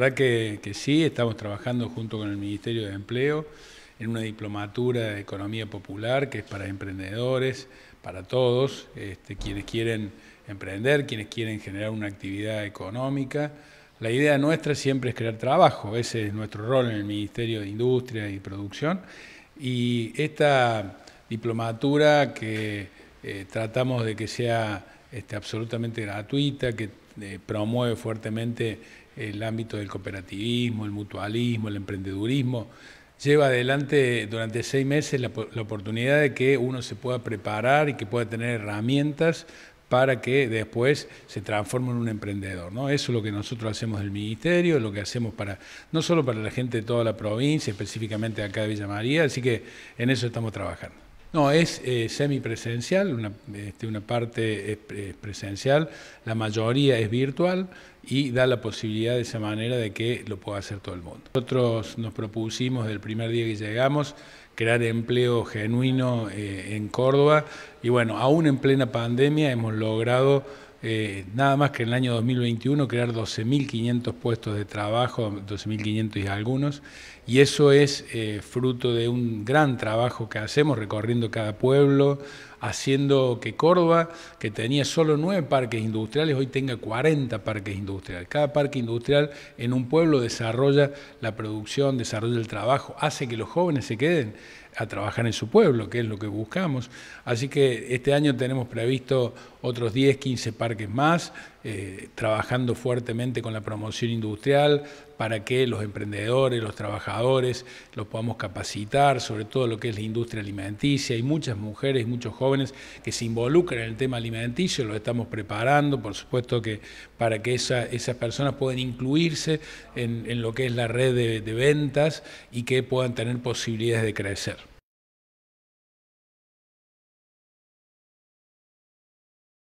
La verdad que, sí, estamos trabajando junto con el Ministerio de Empleo en una diplomatura de economía popular que es para emprendedores, para todos, este, quienes quieren emprender, quienes quieren generar una actividad económica. La idea nuestra siempre es crear trabajo, ese es nuestro rol en el Ministerio de Industria y Producción. Y esta diplomatura que eh, tratamos de que sea este, absolutamente gratuita, que eh, promueve fuertemente el ámbito del cooperativismo, el mutualismo, el emprendedurismo, lleva adelante durante seis meses la, oportunidad de que uno se pueda preparar y que pueda tener herramientas para que después se transforme en un emprendedor. ¿no? Eso es lo que nosotros hacemos del ministerio, lo que hacemos para, no solo para la gente de toda la provincia, específicamente acá de Villa María, así que en eso estamos trabajando. No, es eh, semipresencial, una, este, una parte es, presencial, la mayoría es virtual y da la posibilidad de esa manera de que lo pueda hacer todo el mundo. Nosotros nos propusimos el primer día que llegamos crear empleo genuino eh, en Córdoba y bueno, aún en plena pandemia hemos logrado eh, nada más que en el año 2021 crear 12.500 puestos de trabajo, 12.500 y algunos, y eso es eh, fruto de un gran trabajo que hacemos recorriendo cada pueblo, haciendo que Córdoba, que tenía solo nueve parques industriales, hoy tenga 40 parques industriales. Cada parque industrial en un pueblo desarrolla la producción, desarrolla el trabajo, hace que los jóvenes se queden a trabajar en su pueblo, que es lo que buscamos. Así que este año tenemos previsto otros 10, 15 parques más, eh, trabajando fuertemente con la promoción industrial, para que los emprendedores, los trabajadores, los podamos capacitar, sobre todo lo que es la industria alimenticia. Hay muchas mujeres muchos jóvenes que se involucran en el tema alimenticio, los estamos preparando, por supuesto que para que esas personas puedan incluirse en, lo que es la red de ventas y que puedan tener posibilidades de crecer.